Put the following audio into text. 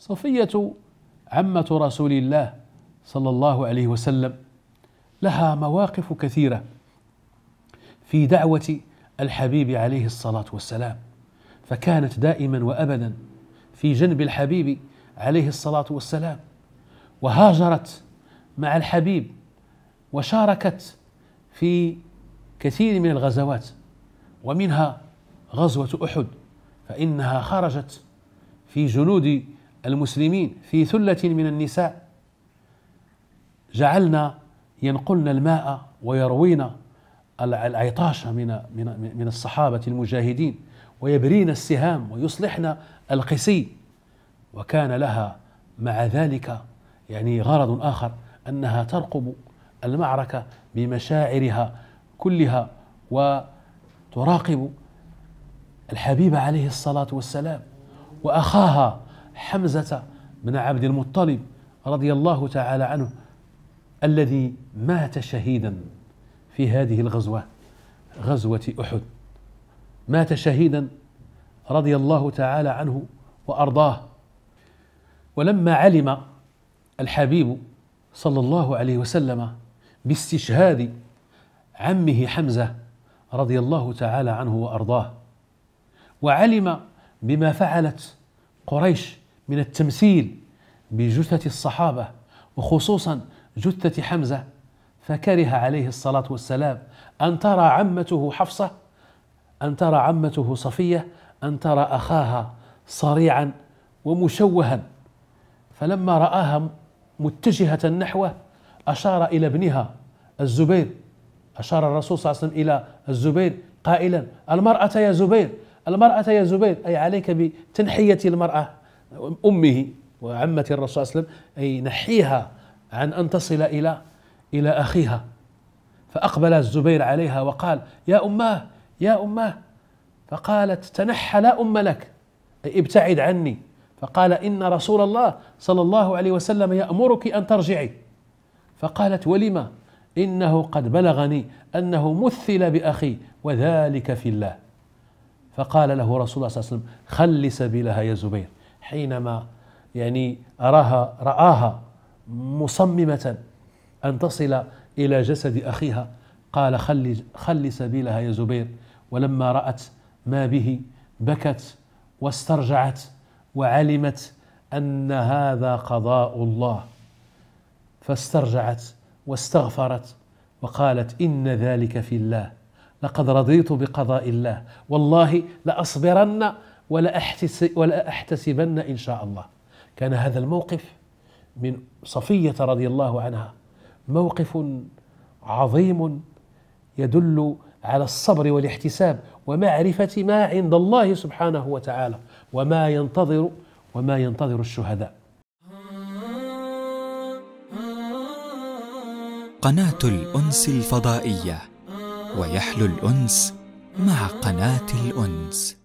صفية عمة رسول الله صلى الله عليه وسلم لها مواقف كثيرة في دعوة الحبيب عليه الصلاة والسلام فكانت دائما وأبدا في جنب الحبيب عليه الصلاة والسلام وهاجرت مع الحبيب وشاركت في كثير من الغزوات ومنها غزوة أحد فإنها خرجت في جنود المسلمين في ثلة من النساء جعلنا ينقلن الماء ويروين العطاش من من من الصحابة المجاهدين ويبرين السهام ويصلحن القسي وكان لها مع ذلك يعني غرض آخر أنها ترقب المعركة بمشاعرها كلها وتراقب الحبيب عليه الصلاة والسلام وأخاها حمزة بن عبد المطلب رضي الله تعالى عنه الذي مات شهيدا في هذه الغزوة غزوة أحد مات شهيدا رضي الله تعالى عنه وأرضاه ولما علم الحبيب صلى الله عليه وسلم باستشهاد عمه حمزة رضي الله تعالى عنه وأرضاه وعلم بما فعلت قريش من التمثيل بجثث الصحابة وخصوصا جثة حمزة فكره عليه الصلاة والسلام أن ترى عمته حفصة أن ترى عمته صفية أن ترى أخاها صريعا ومشوها فلما رآها متجهة نحوه أشار إلى ابنها الزبير أشار الرسول صلى الله عليه وسلم إلى الزبير قائلا المرأة يا زبير المرأة يا زبير أي عليك بتنحية المرأة أمه وعمة الرسول صلى الله عليه وسلم أي نحيها عن أن تصل إلى إلى أخيها فأقبل الزبير عليها وقال يا أماه يا أماه فقالت تنحى لا أم لك أي ابتعد عني فقال إن رسول الله صلى الله عليه وسلم يأمرك أن ترجعي فقالت ولم إنه قد بلغني أنه مثل بأخي وذلك في الله فقال له رسول الله صلى الله عليه وسلم خل سبيلها يا زبير حينما يعني أراها رآها مصممة أن تصل إلى جسد أخيها قال خلي, خلي سبيلها يا زبير ولما رأت ما به بكت واسترجعت وعلمت أن هذا قضاء الله فاسترجعت واستغفرت وقالت إن ذلك في الله لقد رضيت بقضاء الله والله لأصبرن ولا, ولا أحتسبن إن شاء الله كان هذا الموقف من صفية رضي الله عنها موقف عظيم يدل على الصبر والاحتساب ومعرفة ما عند الله سبحانه وتعالى وما ينتظر وما ينتظر الشهداء قناة الأنس الفضائية ويحلو الأنس مع قناة الأنس